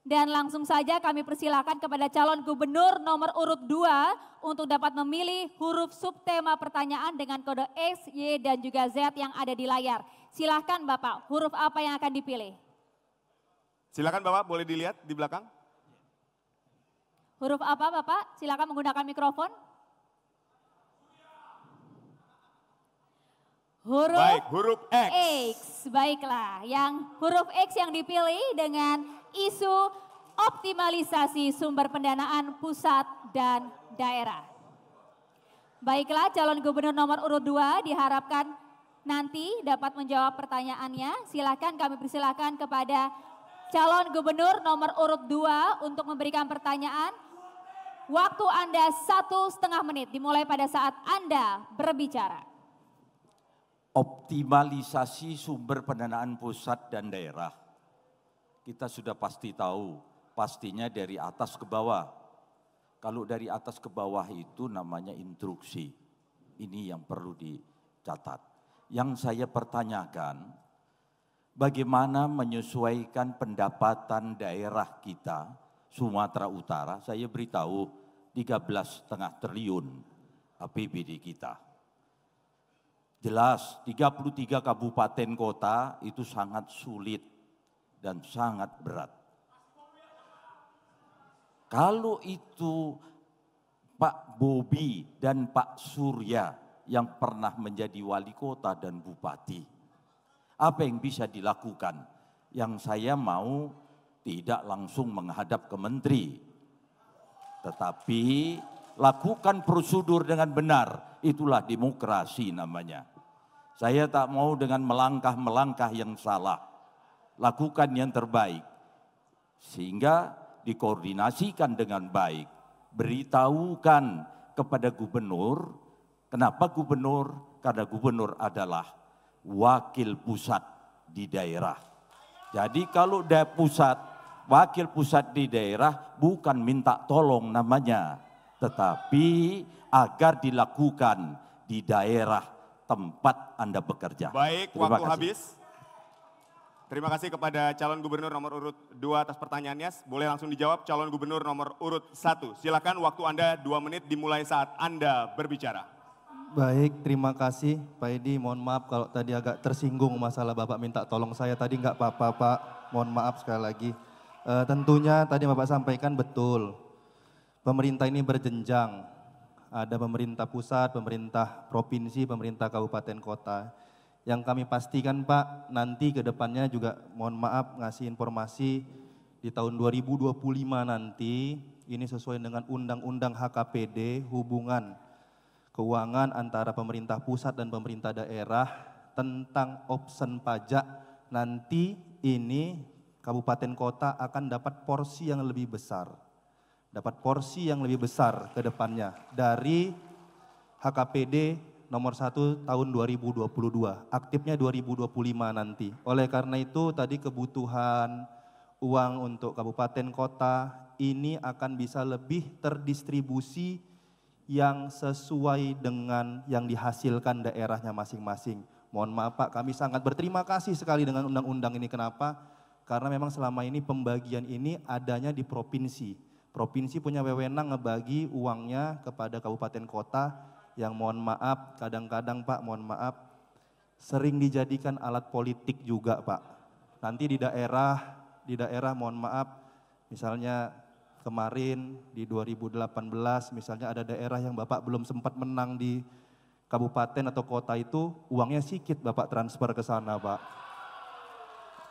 Dan langsung saja kami persilakan kepada calon gubernur nomor urut 2 untuk dapat memilih huruf subtema pertanyaan dengan kode X, Y, dan juga Z yang ada di layar. Silahkan Bapak, huruf apa yang akan dipilih? Silakan Bapak, boleh dilihat di belakang. Huruf apa Bapak? Silakan menggunakan mikrofon. Huruf Baik, huruf X. X. Baiklah, yang huruf X yang dipilih dengan isu optimalisasi sumber pendanaan pusat dan daerah. Baiklah, calon gubernur nomor urut 2 diharapkan nanti dapat menjawab pertanyaannya. Silakan kami persilahkan kepada calon gubernur nomor urut 2 untuk memberikan pertanyaan. Waktu Anda satu setengah menit dimulai pada saat Anda berbicara. Optimalisasi sumber pendanaan pusat dan daerah kita sudah pasti tahu, pastinya dari atas ke bawah. Kalau dari atas ke bawah itu namanya instruksi. Ini yang perlu dicatat. Yang saya pertanyakan, bagaimana menyesuaikan pendapatan daerah kita, Sumatera Utara, saya beritahu 13,5 triliun APBD kita. Jelas 33 kabupaten kota itu sangat sulit dan sangat berat. Kalau itu Pak Bobi dan Pak Surya yang pernah menjadi wali kota dan bupati, apa yang bisa dilakukan? Yang saya mau tidak langsung menghadap ke menteri, tetapi lakukan prosedur dengan benar. Itulah demokrasi namanya. Saya tak mau dengan melangkah-melangkah yang salah lakukan yang terbaik. Sehingga dikoordinasikan dengan baik. Beritahukan kepada gubernur, kenapa gubernur? Karena gubernur adalah wakil pusat di daerah. Jadi kalau daerah pusat, wakil pusat di daerah bukan minta tolong namanya, tetapi agar dilakukan di daerah tempat Anda bekerja. Baik, Terima waktu kasih. habis. Terima kasih kepada calon gubernur nomor urut 2 atas pertanyaannya. Boleh langsung dijawab calon gubernur nomor urut 1. Silakan waktu Anda 2 menit dimulai saat Anda berbicara. Baik, terima kasih Pak Edi. Mohon maaf kalau tadi agak tersinggung masalah Bapak minta tolong saya. Tadi enggak apa-apa Pak, mohon maaf sekali lagi. E, tentunya tadi Bapak sampaikan betul. Pemerintah ini berjenjang. Ada pemerintah pusat, pemerintah provinsi, pemerintah kabupaten kota yang kami pastikan Pak nanti ke depannya juga mohon maaf ngasih informasi di tahun 2025 nanti ini sesuai dengan undang-undang HKPD hubungan keuangan antara pemerintah pusat dan pemerintah daerah tentang option pajak nanti ini kabupaten kota akan dapat porsi yang lebih besar dapat porsi yang lebih besar ke depannya dari HKPD nomor 1 tahun 2022, aktifnya 2025 nanti. Oleh karena itu tadi kebutuhan uang untuk kabupaten kota ini akan bisa lebih terdistribusi yang sesuai dengan yang dihasilkan daerahnya masing-masing. Mohon maaf Pak, kami sangat berterima kasih sekali dengan undang-undang ini. Kenapa? Karena memang selama ini pembagian ini adanya di provinsi. Provinsi punya wewenang ngebagi uangnya kepada kabupaten kota yang mohon maaf, kadang-kadang Pak mohon maaf, sering dijadikan alat politik juga Pak. Nanti di daerah, di daerah mohon maaf, misalnya kemarin di 2018 misalnya ada daerah yang Bapak belum sempat menang di kabupaten atau kota itu uangnya sikit Bapak transfer ke sana Pak.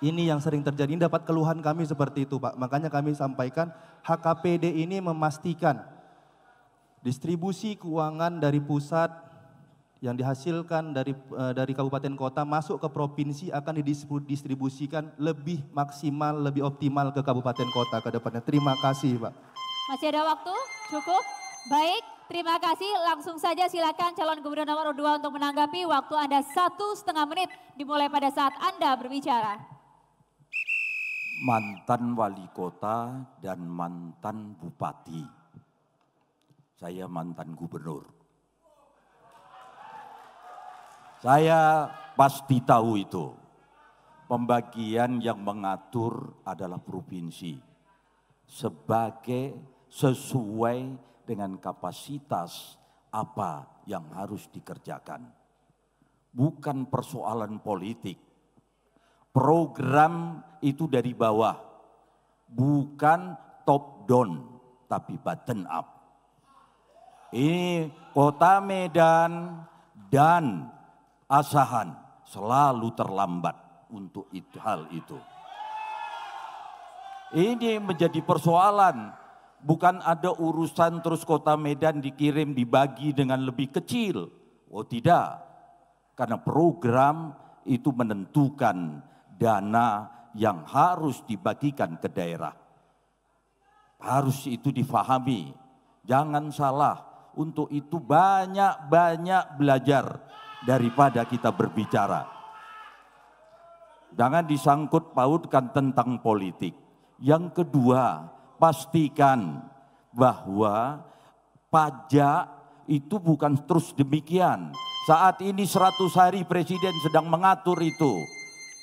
Ini yang sering terjadi, ini dapat keluhan kami seperti itu Pak. Makanya kami sampaikan HKPD ini memastikan distribusi keuangan dari pusat yang dihasilkan dari eh, dari kabupaten kota masuk ke provinsi akan didistribusikan lebih maksimal, lebih optimal ke kabupaten kota ke depannya. Terima kasih, Pak. Masih ada waktu? Cukup? Baik, terima kasih. Langsung saja silakan calon gubernur nomor 2 untuk menanggapi. Waktu Anda satu setengah menit dimulai pada saat Anda berbicara. Mantan wali kota dan mantan bupati saya mantan gubernur. Saya pasti tahu itu. Pembagian yang mengatur adalah provinsi. Sebagai sesuai dengan kapasitas apa yang harus dikerjakan. Bukan persoalan politik. Program itu dari bawah. Bukan top down tapi button up. Ini kota Medan dan Asahan selalu terlambat untuk hal itu. Ini menjadi persoalan, bukan ada urusan terus kota Medan dikirim dibagi dengan lebih kecil. Oh tidak, karena program itu menentukan dana yang harus dibagikan ke daerah. Harus itu difahami. Jangan salah, untuk itu banyak-banyak belajar daripada kita berbicara. Jangan disangkut pautkan tentang politik. Yang kedua, pastikan bahwa pajak itu bukan terus demikian. Saat ini 100 hari presiden sedang mengatur itu.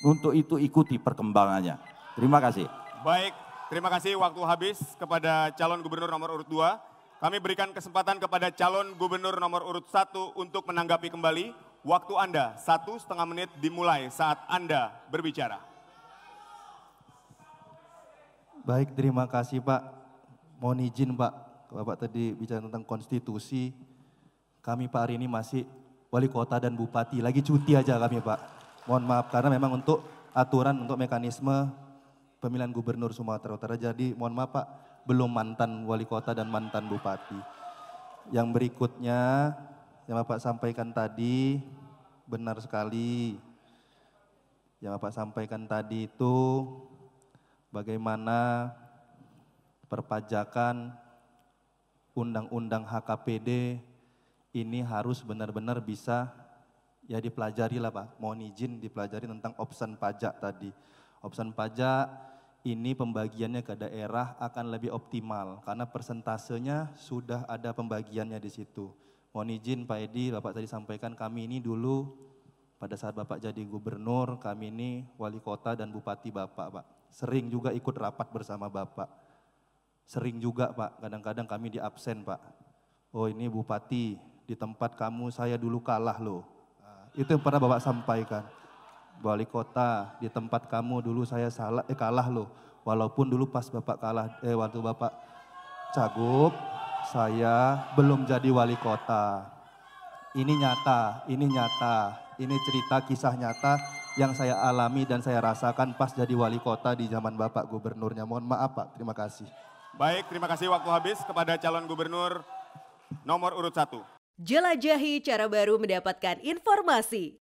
Untuk itu ikuti perkembangannya. Terima kasih. Baik, terima kasih waktu habis kepada calon gubernur nomor urut 2. Kami berikan kesempatan kepada calon gubernur nomor urut 1 untuk menanggapi kembali. Waktu Anda satu setengah menit dimulai saat Anda berbicara. Baik, terima kasih Pak. Mohon izin Pak, Bapak tadi bicara tentang konstitusi. Kami Pak hari ini masih wali kota dan bupati, lagi cuti aja kami Pak. Mohon maaf karena memang untuk aturan untuk mekanisme pemilihan gubernur Sumatera Utara. Jadi mohon maaf Pak, belum mantan wali kota dan mantan bupati. Yang berikutnya yang Bapak sampaikan tadi benar sekali. Yang Bapak sampaikan tadi itu bagaimana perpajakan undang-undang HKPD ini harus benar-benar bisa ya dipelajari lah Pak. Mohon izin dipelajari tentang opsen pajak tadi. Opsen pajak ini pembagiannya ke daerah akan lebih optimal karena persentasenya sudah ada pembagiannya di situ. Mohon izin Pak Edi, Bapak tadi sampaikan kami ini dulu pada saat Bapak jadi gubernur, kami ini wali kota dan bupati Bapak, Pak. Sering juga ikut rapat bersama Bapak. Sering juga, Pak, kadang-kadang kami di absen, Pak. Oh, ini bupati, di tempat kamu saya dulu kalah loh. Nah, itu yang pernah Bapak sampaikan wali kota di tempat kamu dulu saya salah eh kalah loh. Walaupun dulu pas Bapak kalah eh waktu Bapak cagup saya belum jadi wali kota. Ini nyata, ini nyata. Ini cerita kisah nyata yang saya alami dan saya rasakan pas jadi wali kota di zaman Bapak Gubernurnya. Mohon maaf Pak, terima kasih. Baik, terima kasih waktu habis kepada calon gubernur nomor urut satu. Jelajahi cara baru mendapatkan informasi.